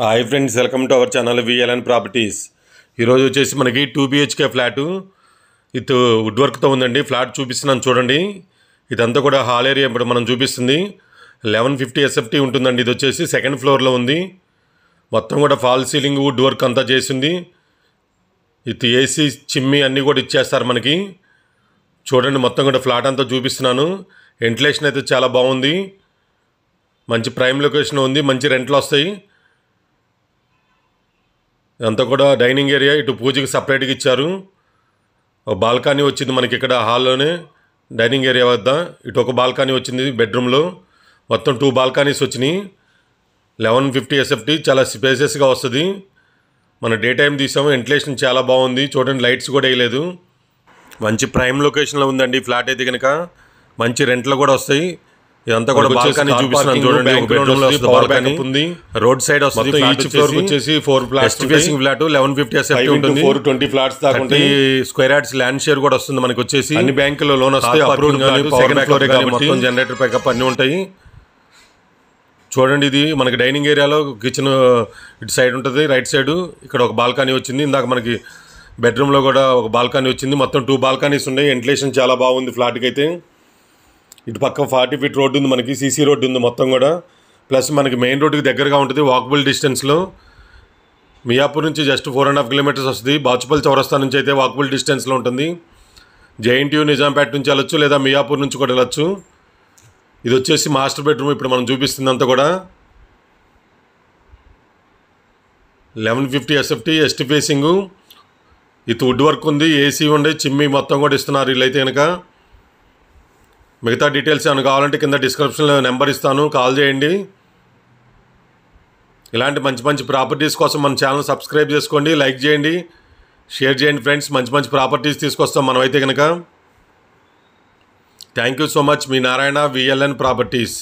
hi friends welcome to our channel VLN properties ఈరోజు వచ్చేసి మనకి టూ బిహెచ్కే ఫ్లాటు ఇటు వుడ్ వర్క్తో ఉందండి ఫ్లాట్ చూపిస్తున్నాను చూడండి ఇదంతా కూడా హాల్ ఏరియా ఇప్పుడు మనం చూపిస్తుంది లెవెన్ ఫిఫ్టీ ఎస్ఎఫ్టీ ఉంటుందండి ఇది వచ్చేసి సెకండ్ ఫ్లోర్లో ఉంది మొత్తం కూడా ఫాల్ సీలింగ్ వుడ్ వర్క్ అంతా చేసింది ఇటు ఏసీ చిమ్మి అన్నీ కూడా ఇచ్చేస్తారు మనకి చూడండి మొత్తం కూడా ఫ్లాట్ అంతా చూపిస్తున్నాను వెంటిలేషన్ అయితే చాలా బాగుంది మంచి ప్రైమ్ లొకేషన్ ఉంది మంచి రెంట్లు వస్తాయి అంతా కూడా డైనింగ్ ఏరియా ఇటు పూజకి సపరేట్గా ఇచ్చారు బాల్కనీ వచ్చింది మనకి ఇక్కడ హాల్లోనే డైనింగ్ ఏరియా వద్ద ఇటు ఒక బాల్కనీ వచ్చింది బెడ్రూమ్లో మొత్తం టూ బాల్కనీస్ వచ్చినాయి లెవెన్ ఫిఫ్టీ ఎస్ఎఫ్టీ చాలా స్పేసెస్గా వస్తుంది మన డే టైం తీసాము వెంటిలేషన్ చాలా బాగుంది చూడండి లైట్స్ కూడా వేయలేదు మంచి ప్రైమ్ లొకేషన్లో ఉందండి ఫ్లాట్ అయితే కనుక మంచి రెంట్లు కూడా వస్తాయి ఇదంతా కూడా బాల్కనీ చూపిస్తున్నాను చూడండి ఒక బెడ్రూమ్ లో బాల్కనీ ఉంది రోడ్ సైడ్ వస్తుంది ఈచ్ ఫ్లోర్ వచ్చేసి four flats facing flat eleven fifty SFT ఉంటుంది ఫోర్ ట్వంటీ ఫ్లాట్స్ దాకా ఉంటాయి స్క్వేర్ యార్డ్స్ ల్యాండ్ షేర్ కూడా వస్తుంది మనకి వచ్చేసి అన్ని బ్యాంకులో లోన్ వస్తాయి అప్రూవ్డ్ కానీ సెకండ్ ఫ్లోర్ కానీ మొత్తం జనరేటర్ ప్యాకప్ అన్నీ ఉంటాయి చూడండి ఇది మనకి డైనింగ్ ఏరియాలో కిచెన్ ఇటు సైడ్ ఉంటుంది రైట్ సైడ్ ఇక్కడ ఒక బాల్కనీ వచ్చింది ఇందాక మనకి బెడ్రూమ్లో కూడా ఒక బాల్కనీ వచ్చింది మొత్తం టూ బాల్కనీస్ ఉన్నాయి వెంటిలేషన్ చాలా బాగుంది ఫ్లాట్కి అయితే ఇటు పక్క ఫార్టీ ఫీట్ రోడ్డు ఉంది మనకి సీసీ రోడ్డు ఉంది మొత్తం కూడా ప్లస్ మనకి మెయిన్ రోడ్డుకి దగ్గరగా ఉంటుంది వాకబుల్ డిస్టెన్స్లో మియాపూర్ నుంచి just four and half kilometres వస్తుంది బాచుపల్లి చౌరస్తా నుంచి అయితే వాకబుల్ డిస్టెన్స్లో ఉంటుంది జేఎన్టీయూ నిజాంపేట నుంచి వెళ్ళొచ్చు లేదా మియాపూర్ నుంచి కూడా వెళ్ళొచ్చు ఇది వచ్చేసి మాస్టర్ బెడ్రూమ్ ఇప్పుడు మనం అంతా కూడా eleven fifty SFT east facing ఇది వుడ్ వర్క్ ఉంది ఏసీ ఉండే చిమ్మి మొత్తం కూడా ఇస్తున్నారు వీళ్ళైతే కనుక మిగతా డీటెయిల్స్ ఏమైనా కావాలంటే కింద డిస్క్రిప్షన్లో నెంబర్ ఇస్తాను కాల్ చేయండి ఇలాంటి మంచి మంచి ప్రాపర్టీస్ కోసం మన ఛానల్ సబ్స్క్రైబ్ చేసుకోండి లైక్ చేయండి షేర్ చేయండి ఫ్రెండ్స్ మంచి మంచి ప్రాపర్టీస్ తీసుకొస్తాం మనమైతే కనుక థ్యాంక్ యూ సో మచ్ మీ నారాయణ విఎల్ఎన్ ప్రాపర్టీస్